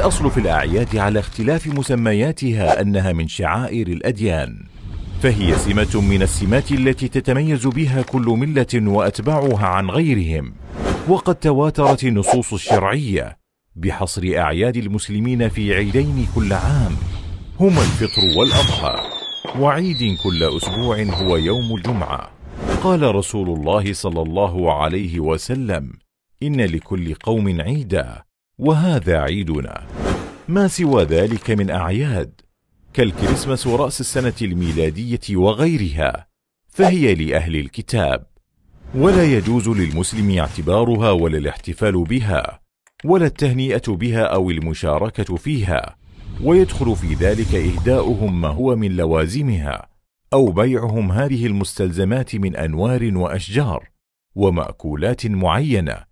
الأصل في الأعياد على اختلاف مسمياتها أنها من شعائر الأديان فهي سمة من السمات التي تتميز بها كل ملة وأتباعها عن غيرهم وقد تواترت النصوص الشرعية بحصر أعياد المسلمين في عيدين كل عام هما الفطر والأضحى وعيد كل أسبوع هو يوم الجمعة قال رسول الله صلى الله عليه وسلم إن لكل قوم عيدا وهذا عيدنا ما سوى ذلك من أعياد كالكريسماس ورأس السنة الميلادية وغيرها فهي لأهل الكتاب ولا يجوز للمسلم اعتبارها ولا الاحتفال بها ولا التهنئة بها أو المشاركة فيها ويدخل في ذلك إهداؤهم ما هو من لوازمها أو بيعهم هذه المستلزمات من أنوار وأشجار ومأكولات معينة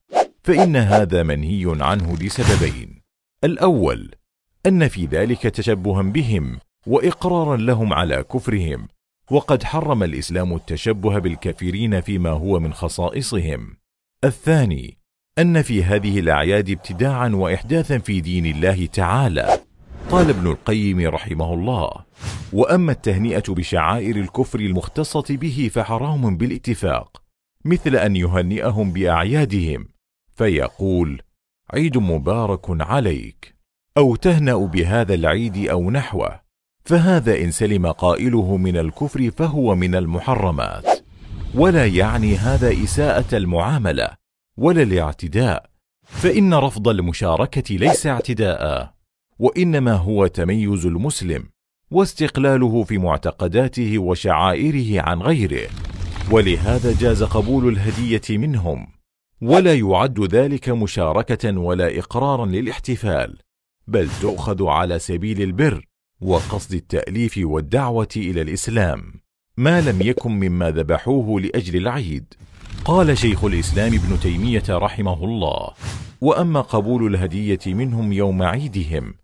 فإن هذا منهي عنه لسببين الأول أن في ذلك تشبها بهم وإقرارا لهم على كفرهم وقد حرم الإسلام التشبه بالكافرين فيما هو من خصائصهم الثاني أن في هذه الأعياد ابتداعا وإحداثا في دين الله تعالى قال ابن القيم رحمه الله وأما التهنئة بشعائر الكفر المختصة به فحرام بالاتفاق مثل أن يهنئهم بأعيادهم فيقول عيد مبارك عليك او تهنا بهذا العيد او نحوه فهذا ان سلم قائله من الكفر فهو من المحرمات ولا يعني هذا اساءه المعامله ولا الاعتداء فان رفض المشاركه ليس اعتداء وانما هو تميز المسلم واستقلاله في معتقداته وشعائره عن غيره ولهذا جاز قبول الهديه منهم ولا يعد ذلك مشاركة ولا إقرارا للاحتفال بل تؤخذ على سبيل البر وقصد التأليف والدعوة إلى الإسلام ما لم يكن مما ذبحوه لأجل العيد قال شيخ الإسلام ابن تيمية رحمه الله وأما قبول الهدية منهم يوم عيدهم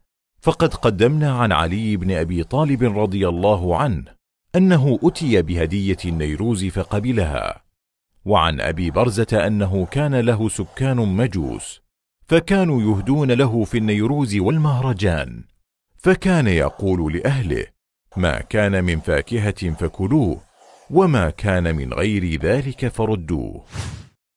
فقد قدمنا عن علي بن أبي طالب رضي الله عنه أنه أتي بهدية النيروز فقبلها وعن أبي برزة أنه كان له سكان مجوس فكانوا يهدون له في النيروز والمهرجان فكان يقول لأهله ما كان من فاكهة فكلوه وما كان من غير ذلك فردوه